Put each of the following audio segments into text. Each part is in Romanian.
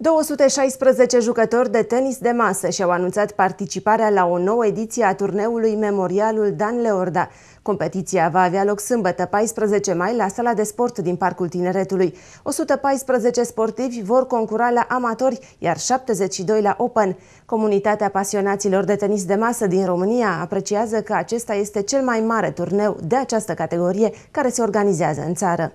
216 jucători de tenis de masă și-au anunțat participarea la o nouă ediție a turneului Memorialul Dan Leorda. Competiția va avea loc sâmbătă 14 mai la sala de sport din Parcul Tineretului. 114 sportivi vor concura la amatori, iar 72 la Open. Comunitatea pasionaților de tenis de masă din România apreciază că acesta este cel mai mare turneu de această categorie care se organizează în țară.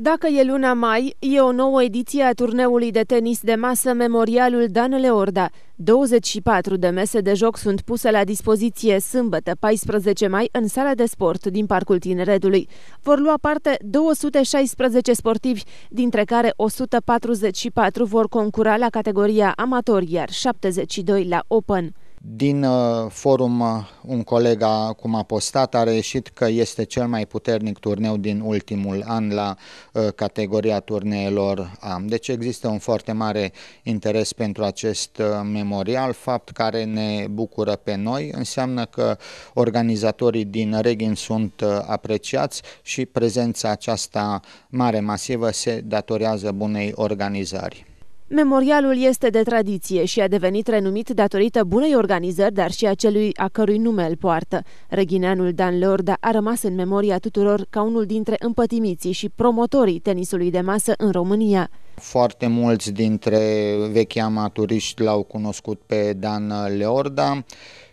Dacă e luna mai, e o nouă ediție a turneului de tenis de masă Memorialul Dan Leorda. 24 de mese de joc sunt puse la dispoziție sâmbătă, 14 mai, în sala de sport din Parcul Tineretului. Vor lua parte 216 sportivi, dintre care 144 vor concura la categoria amator, iar 72 la Open. Din uh, forum, uh, un coleg cum a postat, a reieșit că este cel mai puternic turneu din ultimul an la uh, categoria turneelor A. Deci există un foarte mare interes pentru acest memorial, fapt care ne bucură pe noi. Înseamnă că organizatorii din Reghin sunt apreciați și prezența aceasta mare, masivă, se datorează bunei organizări. Memorialul este de tradiție și a devenit renumit datorită bunei organizări, dar și a celui a cărui nume îl poartă. Reghineanul Dan Lorda a rămas în memoria tuturor ca unul dintre împătimiții și promotorii tenisului de masă în România. Foarte mulți dintre vechi amaturiști l-au cunoscut pe Dan Leorda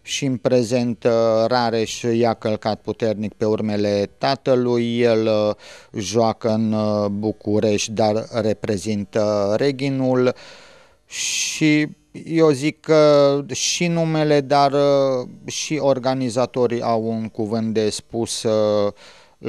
și în prezent uh, Rareș i-a călcat puternic pe urmele tatălui, el uh, joacă în uh, București, dar reprezintă Reginul și eu zic că și numele, dar și organizatorii au un cuvânt de spus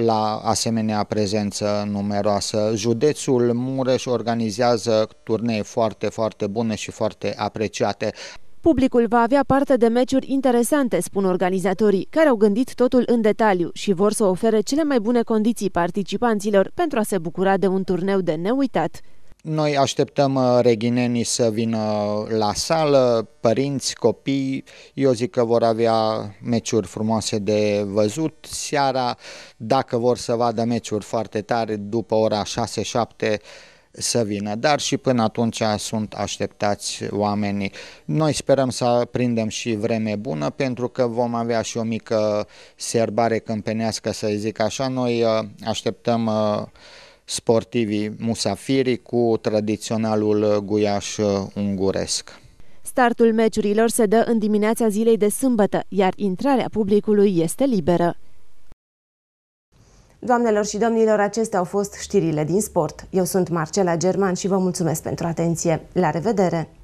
la asemenea prezență numeroasă. Județul Mureș organizează turnee foarte, foarte bune și foarte apreciate. Publicul va avea parte de meciuri interesante, spun organizatorii, care au gândit totul în detaliu și vor să ofere cele mai bune condiții participanților pentru a se bucura de un turneu de neuitat. Noi așteptăm uh, reghinenii să vină la sală, părinți, copii, eu zic că vor avea meciuri frumoase de văzut seara, dacă vor să vadă meciuri foarte tare după ora 6-7, să vină, dar și până atunci sunt așteptați oamenii. Noi sperăm să prindem și vreme bună pentru că vom avea și o mică serbare câmpenească, să zic așa. Noi uh, așteptăm uh, sportivii musafiri cu tradiționalul guiaș unguresc. Startul meciurilor se dă în dimineața zilei de sâmbătă, iar intrarea publicului este liberă. Doamnelor și domnilor, acestea au fost știrile din sport. Eu sunt Marcela German și vă mulțumesc pentru atenție. La revedere!